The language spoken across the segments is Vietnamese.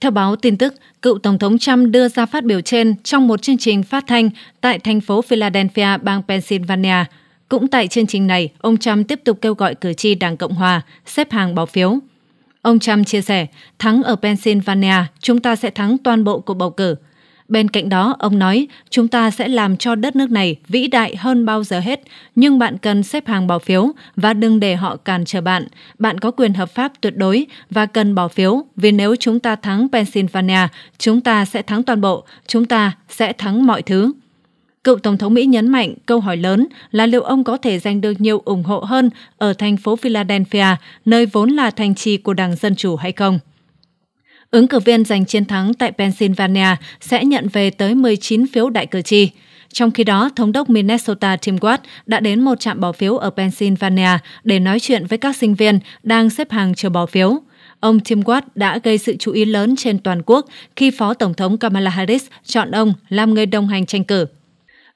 Theo báo tin tức, cựu Tổng thống Trump đưa ra phát biểu trên trong một chương trình phát thanh tại thành phố Philadelphia, bang Pennsylvania. Cũng tại chương trình này, ông Trump tiếp tục kêu gọi cử tri Đảng Cộng Hòa xếp hàng bỏ phiếu. Ông Trump chia sẻ, thắng ở Pennsylvania, chúng ta sẽ thắng toàn bộ cuộc bầu cử – Bên cạnh đó, ông nói, chúng ta sẽ làm cho đất nước này vĩ đại hơn bao giờ hết, nhưng bạn cần xếp hàng bỏ phiếu và đừng để họ cản trở bạn. Bạn có quyền hợp pháp tuyệt đối và cần bỏ phiếu, vì nếu chúng ta thắng Pennsylvania, chúng ta sẽ thắng toàn bộ, chúng ta sẽ thắng mọi thứ. Cựu Tổng thống Mỹ nhấn mạnh câu hỏi lớn là liệu ông có thể giành được nhiều ủng hộ hơn ở thành phố Philadelphia, nơi vốn là thành trì của Đảng Dân Chủ hay không. Ứng cử viên giành chiến thắng tại Pennsylvania sẽ nhận về tới 19 phiếu đại cử tri. Trong khi đó, Thống đốc Minnesota Tim Watt đã đến một trạm bỏ phiếu ở Pennsylvania để nói chuyện với các sinh viên đang xếp hàng chờ bỏ phiếu. Ông Tim Watt đã gây sự chú ý lớn trên toàn quốc khi Phó Tổng thống Kamala Harris chọn ông làm người đồng hành tranh cử.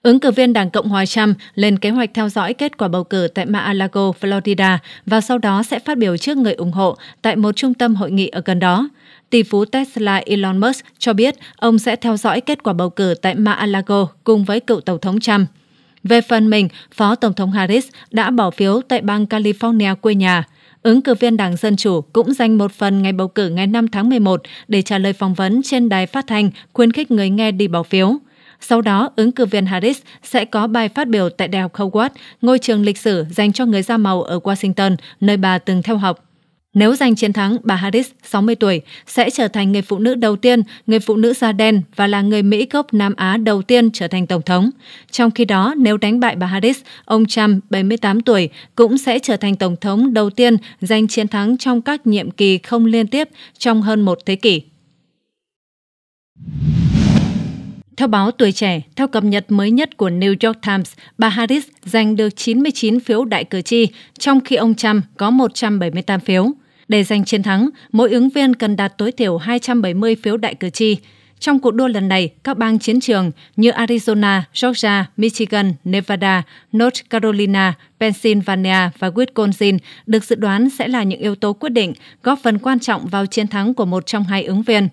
Ứng cử viên Đảng Cộng hòa Trump lên kế hoạch theo dõi kết quả bầu cử tại Mar-a-Lago, Florida và sau đó sẽ phát biểu trước người ủng hộ tại một trung tâm hội nghị ở gần đó tỷ phú Tesla Elon Musk cho biết ông sẽ theo dõi kết quả bầu cử tại Mar-a-Lago cùng với cựu Tổng thống Trump. Về phần mình, Phó Tổng thống Harris đã bỏ phiếu tại bang California quê nhà. Ứng cử viên Đảng Dân Chủ cũng dành một phần ngày bầu cử ngày 5 tháng 11 để trả lời phỏng vấn trên đài phát thanh khuyến khích người nghe đi bỏ phiếu. Sau đó, ứng cử viên Harris sẽ có bài phát biểu tại Đại học Howard, ngôi trường lịch sử dành cho người da màu ở Washington, nơi bà từng theo học. Nếu giành chiến thắng, bà Harris, 60 tuổi, sẽ trở thành người phụ nữ đầu tiên, người phụ nữ da đen và là người Mỹ gốc Nam Á đầu tiên trở thành tổng thống. Trong khi đó, nếu đánh bại bà Harris, ông Trump, 78 tuổi, cũng sẽ trở thành tổng thống đầu tiên giành chiến thắng trong các nhiệm kỳ không liên tiếp trong hơn một thế kỷ. Theo báo Tuổi Trẻ, theo cập nhật mới nhất của New York Times, bà Harris giành được 99 phiếu đại cử tri, trong khi ông Trump có 178 phiếu. Để giành chiến thắng, mỗi ứng viên cần đạt tối thiểu 270 phiếu đại cử tri. Trong cuộc đua lần này, các bang chiến trường như Arizona, Georgia, Michigan, Nevada, North Carolina, Pennsylvania và Wisconsin được dự đoán sẽ là những yếu tố quyết định, góp phần quan trọng vào chiến thắng của một trong hai ứng viên.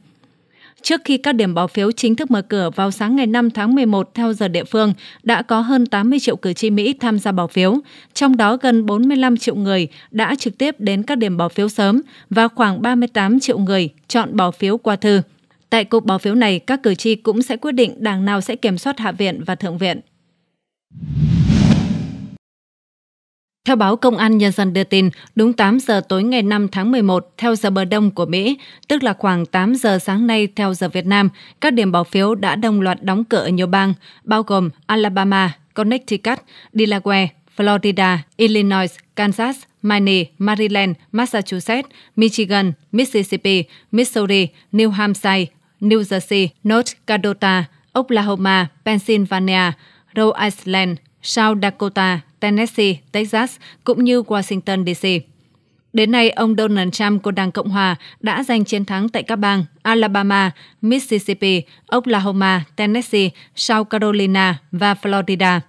Trước khi các điểm bỏ phiếu chính thức mở cửa vào sáng ngày 5 tháng 11 theo giờ địa phương, đã có hơn 80 triệu cử tri Mỹ tham gia bỏ phiếu, trong đó gần 45 triệu người đã trực tiếp đến các điểm bỏ phiếu sớm và khoảng 38 triệu người chọn bỏ phiếu qua thư. Tại cuộc bỏ phiếu này, các cử tri cũng sẽ quyết định đảng nào sẽ kiểm soát Hạ viện và Thượng viện. Theo báo Công an Nhân dân đưa tin, đúng 8 giờ tối ngày 5 tháng 11 theo giờ bờ đông của Mỹ, tức là khoảng 8 giờ sáng nay theo giờ Việt Nam, các điểm bỏ phiếu đã đồng loạt đóng cửa ở nhiều bang, bao gồm Alabama, Connecticut, Delaware, Florida, Illinois, Kansas, Maine, Maryland, Massachusetts, Michigan, Mississippi, Missouri, New Hampshire, New Jersey, North Dakota, Oklahoma, Pennsylvania, Rhode Island, South Dakota, Tennessee, Texas cũng như Washington D.C. Đến nay, ông Donald Trump của Đảng Cộng Hòa đã giành chiến thắng tại các bang Alabama, Mississippi, Oklahoma, Tennessee, South Carolina và Florida.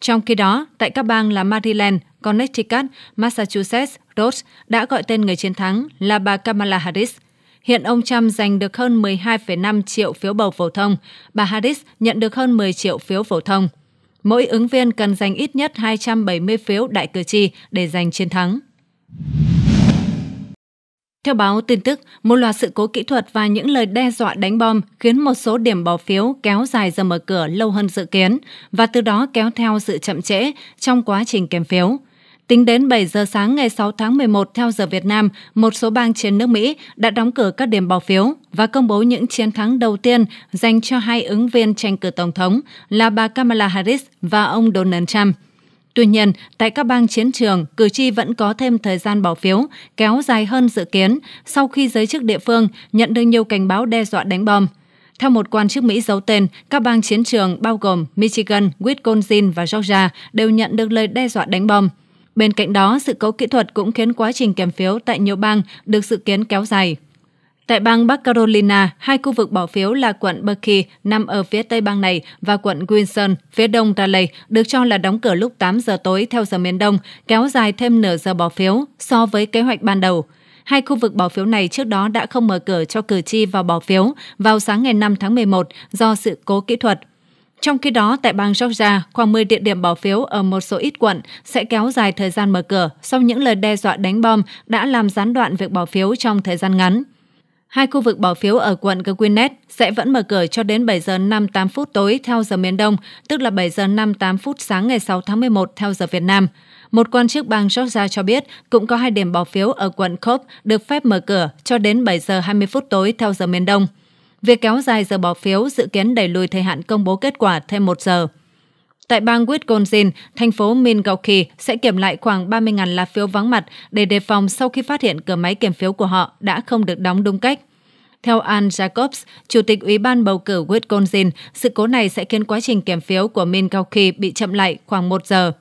Trong khi đó, tại các bang là Maryland, Connecticut, Massachusetts, Rhodes đã gọi tên người chiến thắng là bà Kamala Harris. Hiện ông Trump giành được hơn 12,5 triệu phiếu bầu phổ thông, bà Harris nhận được hơn 10 triệu phiếu phổ thông. Mỗi ứng viên cần giành ít nhất 270 phiếu đại cử tri để giành chiến thắng. Theo báo tin tức, một loạt sự cố kỹ thuật và những lời đe dọa đánh bom khiến một số điểm bỏ phiếu kéo dài giờ mở cửa lâu hơn dự kiến và từ đó kéo theo sự chậm trễ trong quá trình kiểm phiếu. Tính đến 7 giờ sáng ngày 6 tháng 11 theo giờ Việt Nam, một số bang trên nước Mỹ đã đóng cửa các điểm bỏ phiếu và công bố những chiến thắng đầu tiên dành cho hai ứng viên tranh cử Tổng thống là bà Kamala Harris và ông Donald Trump. Tuy nhiên, tại các bang chiến trường, cử tri vẫn có thêm thời gian bỏ phiếu, kéo dài hơn dự kiến sau khi giới chức địa phương nhận được nhiều cảnh báo đe dọa đánh bom. Theo một quan chức Mỹ giấu tên, các bang chiến trường bao gồm Michigan, Wisconsin và Georgia đều nhận được lời đe dọa đánh bom. Bên cạnh đó, sự cố kỹ thuật cũng khiến quá trình kiểm phiếu tại nhiều bang được dự kiến kéo dài. Tại bang Bắc Carolina, hai khu vực bỏ phiếu là quận Berkeley nằm ở phía tây bang này và quận Wilson phía đông Raleigh được cho là đóng cửa lúc 8 giờ tối theo giờ miền Đông, kéo dài thêm nửa giờ bỏ phiếu so với kế hoạch ban đầu. Hai khu vực bỏ phiếu này trước đó đã không mở cửa cho cử tri vào bỏ phiếu vào sáng ngày 5 tháng 11 do sự cố kỹ thuật. Trong khi đó, tại bang Georgia, khoảng 10 địa điểm bỏ phiếu ở một số ít quận sẽ kéo dài thời gian mở cửa sau những lời đe dọa đánh bom đã làm gián đoạn việc bỏ phiếu trong thời gian ngắn. Hai khu vực bỏ phiếu ở quận Gwinnett sẽ vẫn mở cửa cho đến 7 giờ 58 phút tối theo giờ miền Đông, tức là 7 giờ 58 phút sáng ngày 6 tháng 11 theo giờ Việt Nam. Một quan chức bang Georgia cho biết cũng có hai điểm bỏ phiếu ở quận Cobb được phép mở cửa cho đến 7 giờ 20 phút tối theo giờ miền Đông. Việc kéo dài giờ bỏ phiếu dự kiến đẩy lùi thời hạn công bố kết quả thêm một giờ. Tại bang Wisconsin, thành phố Milwaukee sẽ kiểm lại khoảng 30.000 lá phiếu vắng mặt để đề phòng sau khi phát hiện cửa máy kiểm phiếu của họ đã không được đóng đúng cách. Theo Ann Jacobs, Chủ tịch Ủy ban bầu cử Wisconsin, sự cố này sẽ khiến quá trình kiểm phiếu của Milwaukee bị chậm lại khoảng một giờ.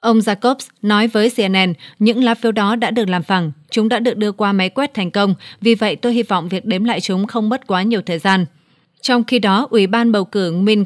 Ông Jacobs nói với CNN, những lá phiếu đó đã được làm phẳng, chúng đã được đưa qua máy quét thành công, vì vậy tôi hy vọng việc đếm lại chúng không mất quá nhiều thời gian. Trong khi đó, Ủy ban bầu cử Min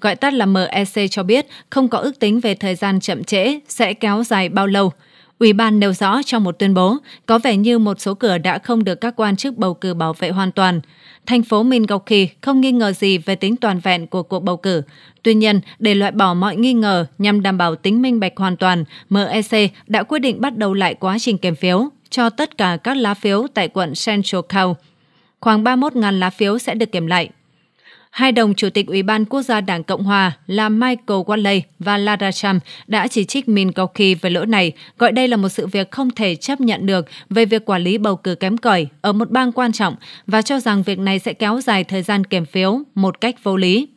gọi tắt là MEC cho biết không có ước tính về thời gian chậm trễ sẽ kéo dài bao lâu, Ủy ban nêu rõ trong một tuyên bố, có vẻ như một số cửa đã không được các quan chức bầu cử bảo vệ hoàn toàn. Thành phố Milwaukee không nghi ngờ gì về tính toàn vẹn của cuộc bầu cử. Tuy nhiên, để loại bỏ mọi nghi ngờ nhằm đảm bảo tính minh bạch hoàn toàn, MEC đã quyết định bắt đầu lại quá trình kiểm phiếu cho tất cả các lá phiếu tại quận Central Cow. Khoảng 31.000 lá phiếu sẽ được kiểm lại hai đồng chủ tịch Ủy ban Quốc gia Đảng Cộng Hòa là Michael Watley và Lara Trump đã chỉ trích Minkowski về lỗi này, gọi đây là một sự việc không thể chấp nhận được về việc quản lý bầu cử kém cỏi ở một bang quan trọng và cho rằng việc này sẽ kéo dài thời gian kiểm phiếu một cách vô lý.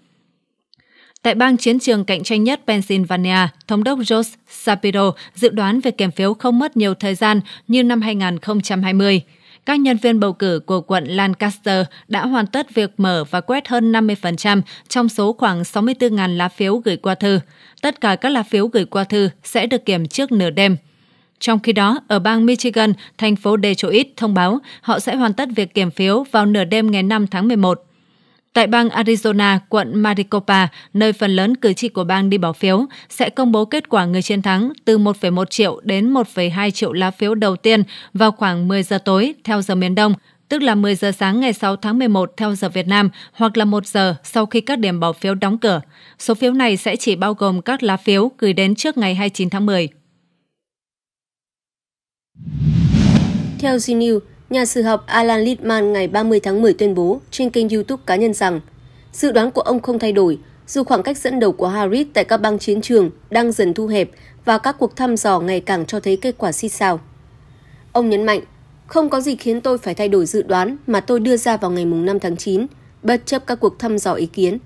Tại bang chiến trường cạnh tranh nhất Pennsylvania, Thống đốc Josh Shapiro dự đoán việc kiểm phiếu không mất nhiều thời gian như năm 2020 các nhân viên bầu cử của quận Lancaster đã hoàn tất việc mở và quét hơn 50% trong số khoảng 64.000 lá phiếu gửi qua thư. Tất cả các lá phiếu gửi qua thư sẽ được kiểm trước nửa đêm. Trong khi đó, ở bang Michigan, thành phố Detroit thông báo họ sẽ hoàn tất việc kiểm phiếu vào nửa đêm ngày 5 tháng 11. Tại bang Arizona, quận Maricopa, nơi phần lớn cử tri của bang đi bỏ phiếu, sẽ công bố kết quả người chiến thắng từ 1,1 triệu đến 1,2 triệu lá phiếu đầu tiên vào khoảng 10 giờ tối theo giờ miền Đông, tức là 10 giờ sáng ngày 6 tháng 11 theo giờ Việt Nam hoặc là 1 giờ sau khi các điểm bỏ phiếu đóng cửa. Số phiếu này sẽ chỉ bao gồm các lá phiếu gửi đến trước ngày 29 tháng 10. Theo G News, Nhà sử học Alan Littman ngày 30 tháng 10 tuyên bố trên kênh YouTube cá nhân rằng dự đoán của ông không thay đổi dù khoảng cách dẫn đầu của Harris tại các bang chiến trường đang dần thu hẹp và các cuộc thăm dò ngày càng cho thấy kết quả xích sao. Ông nhấn mạnh, không có gì khiến tôi phải thay đổi dự đoán mà tôi đưa ra vào ngày 5 tháng 9, bất chấp các cuộc thăm dò ý kiến.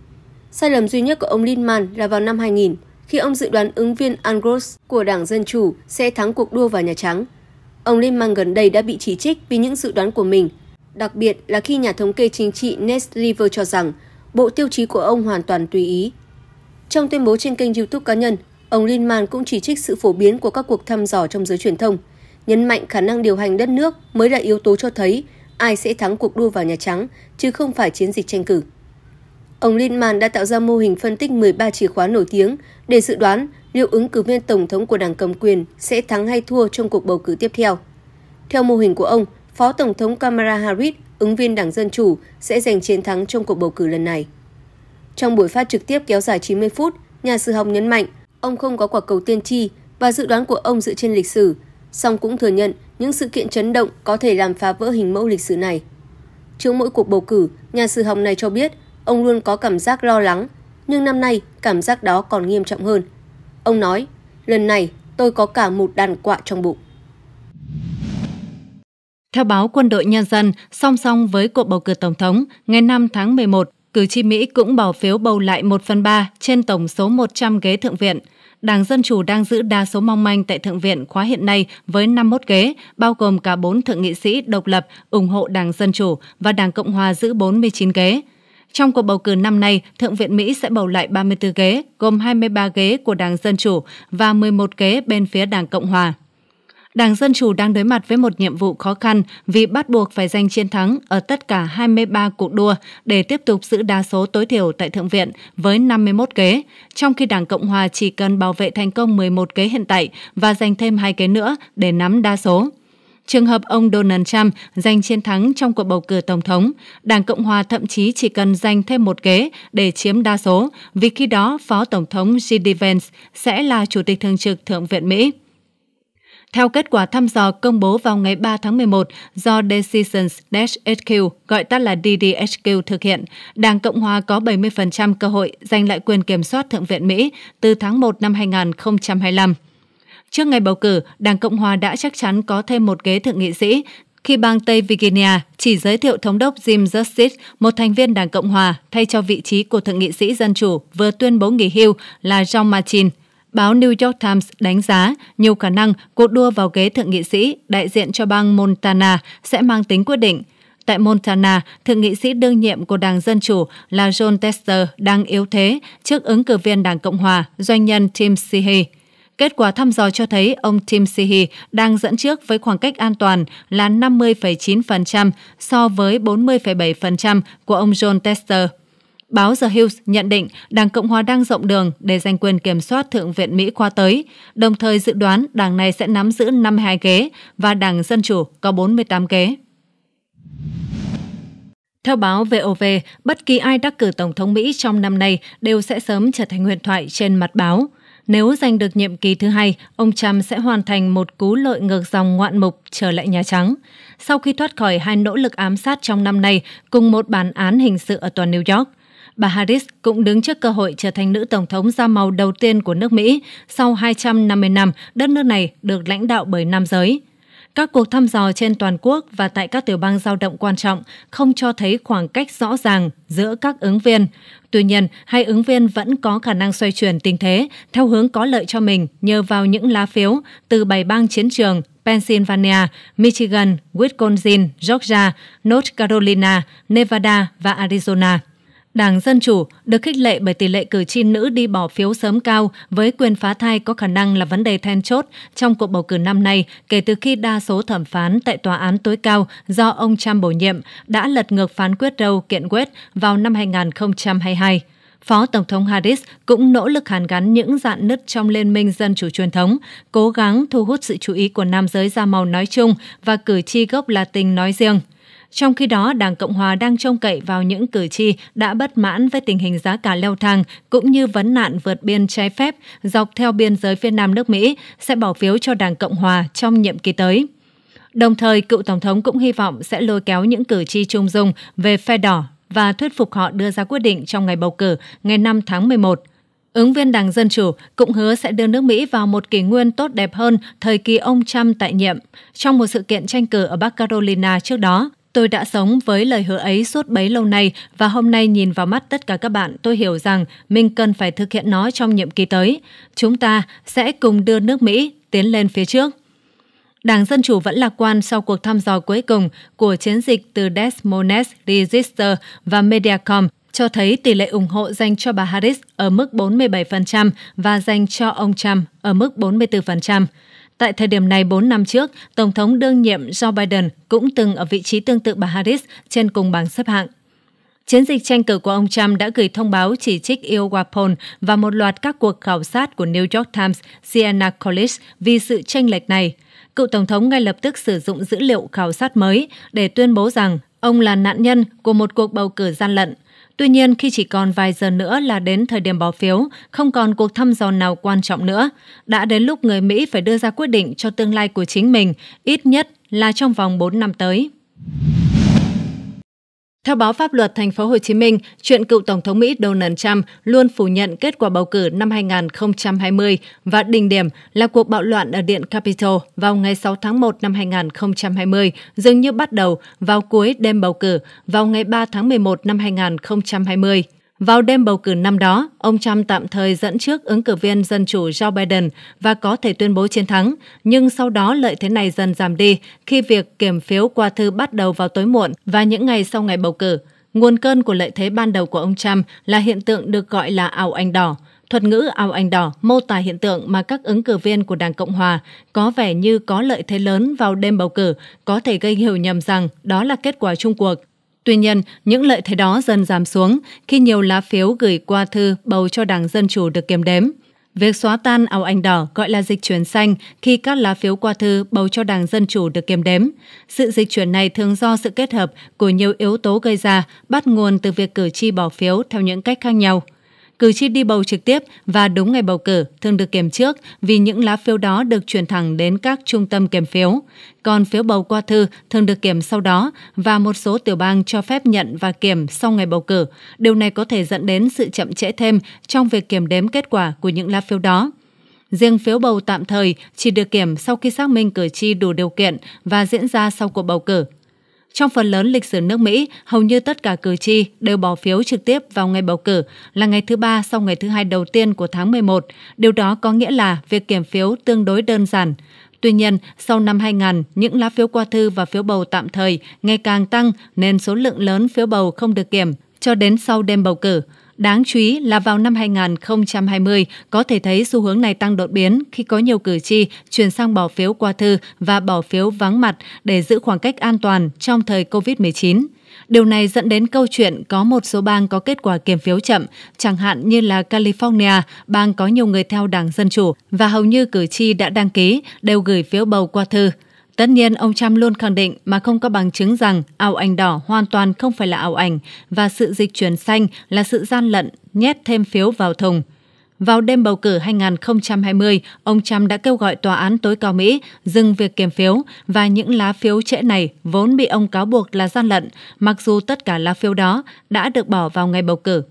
Sai lầm duy nhất của ông Lindman là vào năm 2000, khi ông dự đoán ứng viên Angros của Đảng Dân Chủ sẽ thắng cuộc đua vào Nhà Trắng. Ông Lehman gần đây đã bị chỉ trích vì những dự đoán của mình, đặc biệt là khi nhà thống kê chính trị Ned River cho rằng bộ tiêu chí của ông hoàn toàn tùy ý. Trong tuyên bố trên kênh YouTube cá nhân, ông Lehman cũng chỉ trích sự phổ biến của các cuộc thăm dò trong giới truyền thông, nhấn mạnh khả năng điều hành đất nước mới là yếu tố cho thấy ai sẽ thắng cuộc đua vào Nhà Trắng, chứ không phải chiến dịch tranh cử. Ông Lindman đã tạo ra mô hình phân tích 13 chìa khóa nổi tiếng để dự đoán liệu ứng cử viên tổng thống của đảng cầm quyền sẽ thắng hay thua trong cuộc bầu cử tiếp theo. Theo mô hình của ông, Phó Tổng thống Kamala Harris, ứng viên đảng Dân Chủ, sẽ giành chiến thắng trong cuộc bầu cử lần này. Trong buổi phát trực tiếp kéo dài 90 phút, nhà sử học nhấn mạnh ông không có quả cầu tiên tri và dự đoán của ông dựa trên lịch sử, song cũng thừa nhận những sự kiện chấn động có thể làm phá vỡ hình mẫu lịch sử này. Trước mỗi cuộc bầu cử, nhà sử học này cho biết ông luôn có cảm giác lo lắng, nhưng năm nay cảm giác đó còn nghiêm trọng hơn – Ông nói, lần này tôi có cả một đàn quạ trong bụng. Theo báo Quân đội Nhân dân, song song với cuộc bầu cử Tổng thống, ngày 5 tháng 11, cử tri Mỹ cũng bỏ phiếu bầu lại 1 phần 3 trên tổng số 100 ghế Thượng viện. Đảng Dân Chủ đang giữ đa số mong manh tại Thượng viện khóa hiện nay với 51 ghế, bao gồm cả 4 thượng nghị sĩ độc lập ủng hộ Đảng Dân Chủ và Đảng Cộng Hòa giữ 49 ghế. Trong cuộc bầu cử năm nay, Thượng viện Mỹ sẽ bầu lại 34 ghế, gồm 23 ghế của Đảng Dân Chủ và 11 ghế bên phía Đảng Cộng Hòa. Đảng Dân Chủ đang đối mặt với một nhiệm vụ khó khăn vì bắt buộc phải giành chiến thắng ở tất cả 23 cuộc đua để tiếp tục giữ đa số tối thiểu tại Thượng viện với 51 ghế, trong khi Đảng Cộng Hòa chỉ cần bảo vệ thành công 11 ghế hiện tại và giành thêm hai ghế nữa để nắm đa số. Trường hợp ông Donald Trump giành chiến thắng trong cuộc bầu cử Tổng thống, Đảng Cộng Hòa thậm chí chỉ cần giành thêm một ghế để chiếm đa số, vì khi đó Phó Tổng thống J.D. Vance sẽ là Chủ tịch Thường trực Thượng viện Mỹ. Theo kết quả thăm dò công bố vào ngày 3 tháng 11 do Decisions HQ, gọi tắt là DDHQ thực hiện, Đảng Cộng Hòa có 70% cơ hội giành lại quyền kiểm soát Thượng viện Mỹ từ tháng 1 năm 2025. Trước ngày bầu cử, Đảng Cộng hòa đã chắc chắn có thêm một ghế thượng nghị sĩ khi bang Tây Virginia chỉ giới thiệu thống đốc Jim Justice, một thành viên Đảng Cộng hòa, thay cho vị trí của thượng nghị sĩ dân chủ vừa tuyên bố nghỉ hưu là John Martin. Báo New York Times đánh giá nhiều khả năng cuộc đua vào ghế thượng nghị sĩ đại diện cho bang Montana sẽ mang tính quyết định. Tại Montana, thượng nghị sĩ đương nhiệm của Đảng Dân Chủ là John Tester đang yếu thế trước ứng cử viên Đảng Cộng Hòa, doanh nhân Tim Seehey. Kết quả thăm dò cho thấy ông Tim Sihi đang dẫn trước với khoảng cách an toàn là 50,9% so với 40,7% của ông John Tester. Báo The Hills nhận định Đảng Cộng hòa đang rộng đường để giành quyền kiểm soát Thượng viện Mỹ qua tới, đồng thời dự đoán đảng này sẽ nắm giữ 52 ghế và Đảng Dân Chủ có 48 ghế. Theo báo VOV, bất kỳ ai đắc cử Tổng thống Mỹ trong năm nay đều sẽ sớm trở thành huyền thoại trên mặt báo – nếu giành được nhiệm kỳ thứ hai, ông Trump sẽ hoàn thành một cú lợi ngược dòng ngoạn mục trở lại Nhà Trắng. Sau khi thoát khỏi hai nỗ lực ám sát trong năm nay cùng một bản án hình sự ở toàn New York, bà Harris cũng đứng trước cơ hội trở thành nữ tổng thống da màu đầu tiên của nước Mỹ sau 250 năm đất nước này được lãnh đạo bởi nam giới. Các cuộc thăm dò trên toàn quốc và tại các tiểu bang giao động quan trọng không cho thấy khoảng cách rõ ràng giữa các ứng viên, Tuy nhiên, hai ứng viên vẫn có khả năng xoay chuyển tình thế theo hướng có lợi cho mình nhờ vào những lá phiếu từ bảy bang chiến trường Pennsylvania, Michigan, Wisconsin, Georgia, North Carolina, Nevada và Arizona. Đảng Dân Chủ được khích lệ bởi tỷ lệ cử tri nữ đi bỏ phiếu sớm cao với quyền phá thai có khả năng là vấn đề then chốt trong cuộc bầu cử năm nay kể từ khi đa số thẩm phán tại tòa án tối cao do ông Trump bổ nhiệm đã lật ngược phán quyết Roe kiện Wade vào năm 2022. Phó Tổng thống Harris cũng nỗ lực hàn gắn những dạn nứt trong Liên minh Dân chủ truyền thống, cố gắng thu hút sự chú ý của nam giới da màu nói chung và cử tri gốc Latin nói riêng – trong khi đó, Đảng Cộng Hòa đang trông cậy vào những cử tri đã bất mãn với tình hình giá cả leo thang cũng như vấn nạn vượt biên trái phép dọc theo biên giới phía Nam nước Mỹ sẽ bỏ phiếu cho Đảng Cộng Hòa trong nhiệm kỳ tới. Đồng thời, cựu Tổng thống cũng hy vọng sẽ lôi kéo những cử tri trung dung về phe đỏ và thuyết phục họ đưa ra quyết định trong ngày bầu cử ngày 5 tháng 11. Ứng viên Đảng Dân Chủ cũng hứa sẽ đưa nước Mỹ vào một kỷ nguyên tốt đẹp hơn thời kỳ ông Trump tại nhiệm trong một sự kiện tranh cử ở Bắc Carolina trước đó. Tôi đã sống với lời hứa ấy suốt bấy lâu nay và hôm nay nhìn vào mắt tất cả các bạn, tôi hiểu rằng mình cần phải thực hiện nó trong nhiệm kỳ tới. Chúng ta sẽ cùng đưa nước Mỹ tiến lên phía trước. Đảng Dân Chủ vẫn lạc quan sau cuộc thăm dò cuối cùng của chiến dịch từ Des Moines Register và Mediacom cho thấy tỷ lệ ủng hộ dành cho bà Harris ở mức 47% và dành cho ông Trump ở mức 44%. Tại thời điểm này 4 năm trước, Tổng thống đương nhiệm Joe Biden cũng từng ở vị trí tương tự bà Harris trên cùng bảng xếp hạng. Chiến dịch tranh cử của ông Trump đã gửi thông báo chỉ trích Iowa Poll và một loạt các cuộc khảo sát của New York Times, Siena College vì sự tranh lệch này. Cựu Tổng thống ngay lập tức sử dụng dữ liệu khảo sát mới để tuyên bố rằng ông là nạn nhân của một cuộc bầu cử gian lận. Tuy nhiên, khi chỉ còn vài giờ nữa là đến thời điểm bỏ phiếu, không còn cuộc thăm dò nào quan trọng nữa. Đã đến lúc người Mỹ phải đưa ra quyết định cho tương lai của chính mình, ít nhất là trong vòng 4 năm tới. Theo báo pháp luật thành phố Hồ Chí Minh, chuyện cựu tổng thống Mỹ Donald Trump luôn phủ nhận kết quả bầu cử năm 2020 và đỉnh điểm là cuộc bạo loạn ở Điện Capitol vào ngày 6 tháng 1 năm 2020 dường như bắt đầu vào cuối đêm bầu cử vào ngày 3 tháng 11 năm 2020. Vào đêm bầu cử năm đó, ông Trump tạm thời dẫn trước ứng cử viên Dân Chủ Joe Biden và có thể tuyên bố chiến thắng, nhưng sau đó lợi thế này dần giảm đi khi việc kiểm phiếu qua thư bắt đầu vào tối muộn và những ngày sau ngày bầu cử. Nguồn cơn của lợi thế ban đầu của ông Trump là hiện tượng được gọi là ảo ảnh đỏ. Thuật ngữ ảo ảnh đỏ mô tả hiện tượng mà các ứng cử viên của Đảng Cộng Hòa có vẻ như có lợi thế lớn vào đêm bầu cử, có thể gây hiểu nhầm rằng đó là kết quả chung cuộc. Tuy nhiên, những lợi thế đó dần giảm xuống khi nhiều lá phiếu gửi qua thư bầu cho Đảng Dân Chủ được kiểm đếm. Việc xóa tan ảo ảnh đỏ gọi là dịch chuyển xanh khi các lá phiếu qua thư bầu cho Đảng Dân Chủ được kiểm đếm. Sự dịch chuyển này thường do sự kết hợp của nhiều yếu tố gây ra, bắt nguồn từ việc cử tri bỏ phiếu theo những cách khác nhau – cử tri đi bầu trực tiếp và đúng ngày bầu cử thường được kiểm trước vì những lá phiếu đó được chuyển thẳng đến các trung tâm kiểm phiếu. Còn phiếu bầu qua thư thường được kiểm sau đó và một số tiểu bang cho phép nhận và kiểm sau ngày bầu cử. Điều này có thể dẫn đến sự chậm trễ thêm trong việc kiểm đếm kết quả của những lá phiếu đó. Riêng phiếu bầu tạm thời chỉ được kiểm sau khi xác minh cử tri đủ điều kiện và diễn ra sau cuộc bầu cử. Trong phần lớn lịch sử nước Mỹ, hầu như tất cả cử tri đều bỏ phiếu trực tiếp vào ngày bầu cử là ngày thứ ba sau ngày thứ hai đầu tiên của tháng 11. Điều đó có nghĩa là việc kiểm phiếu tương đối đơn giản. Tuy nhiên, sau năm 2000, những lá phiếu qua thư và phiếu bầu tạm thời ngày càng tăng nên số lượng lớn phiếu bầu không được kiểm cho đến sau đêm bầu cử. Đáng chú ý là vào năm 2020, có thể thấy xu hướng này tăng đột biến khi có nhiều cử tri chuyển sang bỏ phiếu qua thư và bỏ phiếu vắng mặt để giữ khoảng cách an toàn trong thời COVID-19. Điều này dẫn đến câu chuyện có một số bang có kết quả kiểm phiếu chậm, chẳng hạn như là California, bang có nhiều người theo Đảng Dân Chủ và hầu như cử tri đã đăng ký đều gửi phiếu bầu qua thư. Tất nhiên, ông Trump luôn khẳng định mà không có bằng chứng rằng ảo ảnh đỏ hoàn toàn không phải là ảo ảnh và sự dịch chuyển xanh là sự gian lận, nhét thêm phiếu vào thùng. Vào đêm bầu cử 2020, ông Trump đã kêu gọi tòa án tối cao Mỹ dừng việc kiểm phiếu và những lá phiếu trễ này vốn bị ông cáo buộc là gian lận, mặc dù tất cả lá phiếu đó đã được bỏ vào ngày bầu cử.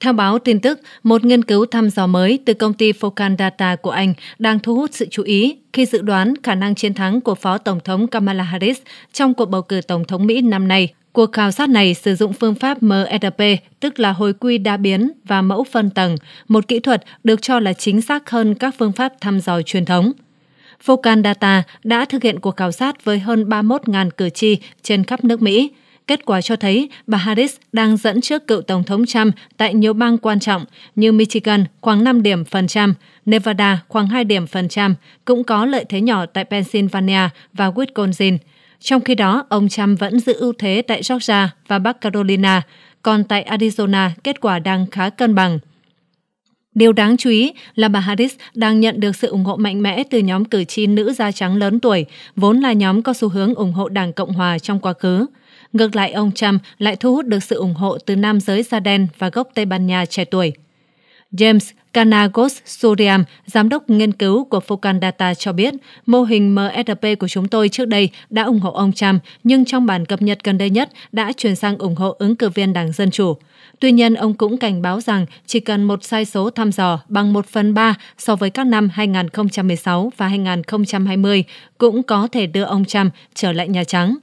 Theo báo tin tức, một nghiên cứu thăm dò mới từ công ty Focan Data của Anh đang thu hút sự chú ý khi dự đoán khả năng chiến thắng của Phó Tổng thống Kamala Harris trong cuộc bầu cử Tổng thống Mỹ năm nay. Cuộc khảo sát này sử dụng phương pháp MRP, e tức là hồi quy đa biến và mẫu phân tầng, một kỹ thuật được cho là chính xác hơn các phương pháp thăm dò truyền thống. Focan Data đã thực hiện cuộc khảo sát với hơn 31.000 cử tri trên khắp nước Mỹ – Kết quả cho thấy bà Harris đang dẫn trước cựu Tổng thống Trump tại nhiều bang quan trọng như Michigan khoảng 5 điểm phần trăm, Nevada khoảng 2 điểm phần trăm, cũng có lợi thế nhỏ tại Pennsylvania và Wisconsin. Trong khi đó, ông Trump vẫn giữ ưu thế tại Georgia và Bắc Carolina, còn tại Arizona kết quả đang khá cân bằng. Điều đáng chú ý là bà Harris đang nhận được sự ủng hộ mạnh mẽ từ nhóm cử tri nữ da trắng lớn tuổi, vốn là nhóm có xu hướng ủng hộ Đảng Cộng hòa trong quá khứ. Ngược lại, ông Trump lại thu hút được sự ủng hộ từ nam giới da đen và gốc Tây Ban Nha trẻ tuổi. James Canagos Suriam, giám đốc nghiên cứu của Focan Data cho biết, mô hình MSRP của chúng tôi trước đây đã ủng hộ ông Trump, nhưng trong bản cập nhật gần đây nhất đã chuyển sang ủng hộ ứng cử viên Đảng Dân Chủ. Tuy nhiên, ông cũng cảnh báo rằng chỉ cần một sai số thăm dò bằng 1 phần 3 so với các năm 2016 và 2020 cũng có thể đưa ông Trump trở lại Nhà Trắng.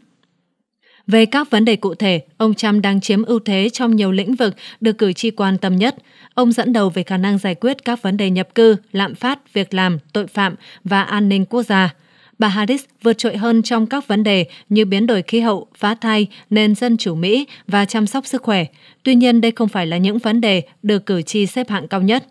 Về các vấn đề cụ thể, ông Trump đang chiếm ưu thế trong nhiều lĩnh vực được cử tri quan tâm nhất. Ông dẫn đầu về khả năng giải quyết các vấn đề nhập cư, lạm phát, việc làm, tội phạm và an ninh quốc gia. Bà Harris vượt trội hơn trong các vấn đề như biến đổi khí hậu, phá thai, nền dân chủ Mỹ và chăm sóc sức khỏe. Tuy nhiên, đây không phải là những vấn đề được cử tri xếp hạng cao nhất.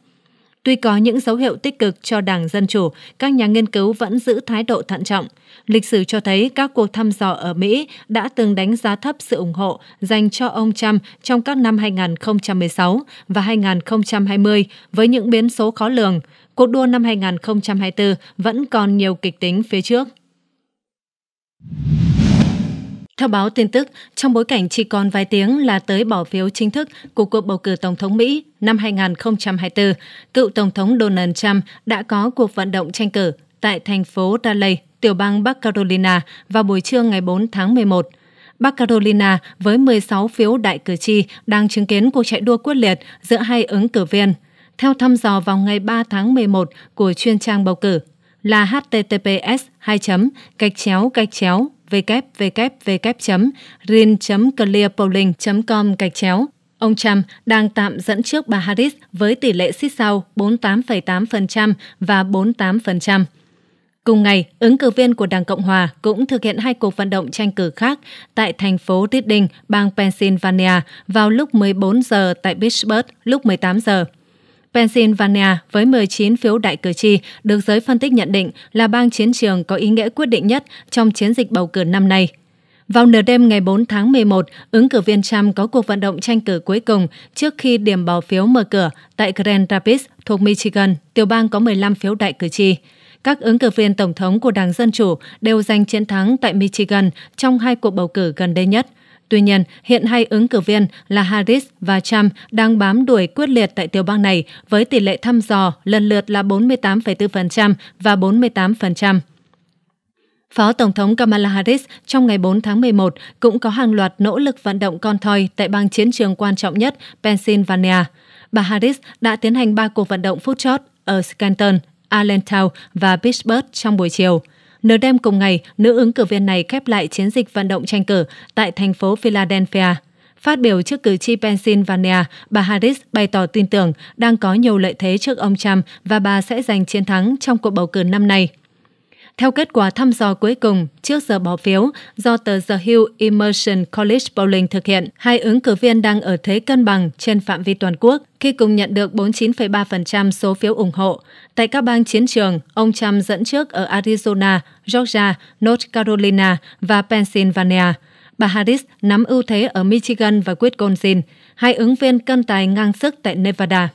Tuy có những dấu hiệu tích cực cho Đảng Dân Chủ, các nhà nghiên cứu vẫn giữ thái độ thận trọng. Lịch sử cho thấy các cuộc thăm dò ở Mỹ đã từng đánh giá thấp sự ủng hộ dành cho ông Trump trong các năm 2016 và 2020 với những biến số khó lường. Cuộc đua năm 2024 vẫn còn nhiều kịch tính phía trước. Theo báo tin tức, trong bối cảnh chỉ còn vài tiếng là tới bỏ phiếu chính thức của cuộc bầu cử Tổng thống Mỹ năm 2024, cựu Tổng thống Donald Trump đã có cuộc vận động tranh cử tại thành phố Raleigh, tiểu bang Bắc Carolina vào buổi trưa ngày 4 tháng 11. Bắc Carolina với 16 phiếu đại cử tri đang chứng kiến cuộc chạy đua quyết liệt giữa hai ứng cử viên. Theo thăm dò vào ngày 3 tháng 11 của chuyên trang bầu cử là https 2 gạch chéo gạch chéo www.rin.clearpolling.com gạch chéo. Ông Trump đang tạm dẫn trước bà Harris với tỷ lệ xích sau 48,8% và 48%. Cùng ngày, ứng cử viên của Đảng Cộng Hòa cũng thực hiện hai cuộc vận động tranh cử khác tại thành phố Reading, bang Pennsylvania vào lúc 14 giờ tại Pittsburgh lúc 18 giờ. Pennsylvania với 19 phiếu đại cử tri được giới phân tích nhận định là bang chiến trường có ý nghĩa quyết định nhất trong chiến dịch bầu cử năm nay. Vào nửa đêm ngày 4 tháng 11, ứng cử viên Trump có cuộc vận động tranh cử cuối cùng trước khi điểm bỏ phiếu mở cửa tại Grand Rapids thuộc Michigan, tiểu bang có 15 phiếu đại cử tri. Các ứng cử viên tổng thống của Đảng Dân Chủ đều giành chiến thắng tại Michigan trong hai cuộc bầu cử gần đây nhất – Tuy nhiên, hiện hai ứng cử viên là Harris và Trump đang bám đuổi quyết liệt tại tiểu bang này với tỷ lệ thăm dò lần lượt là 48,4% và 48%. Phó Tổng thống Kamala Harris trong ngày 4 tháng 11 cũng có hàng loạt nỗ lực vận động con thoi tại bang chiến trường quan trọng nhất Pennsylvania. Bà Harris đã tiến hành 3 cuộc vận động phút chót ở Scranton, Allentown và Pittsburgh trong buổi chiều – Nửa đêm cùng ngày, nữ ứng cử viên này khép lại chiến dịch vận động tranh cử tại thành phố Philadelphia. Phát biểu trước cử tri Pennsylvania, bà Harris bày tỏ tin tưởng đang có nhiều lợi thế trước ông Trump và bà sẽ giành chiến thắng trong cuộc bầu cử năm nay. Theo kết quả thăm dò cuối cùng trước giờ bỏ phiếu do tờ The Hill Immersion College Polling thực hiện, hai ứng cử viên đang ở thế cân bằng trên phạm vi toàn quốc khi cùng nhận được 49,3% số phiếu ủng hộ. Tại các bang chiến trường, ông Trump dẫn trước ở Arizona, Georgia, North Carolina và Pennsylvania. Bà Harris nắm ưu thế ở Michigan và Wisconsin, hai ứng viên cân tài ngang sức tại Nevada.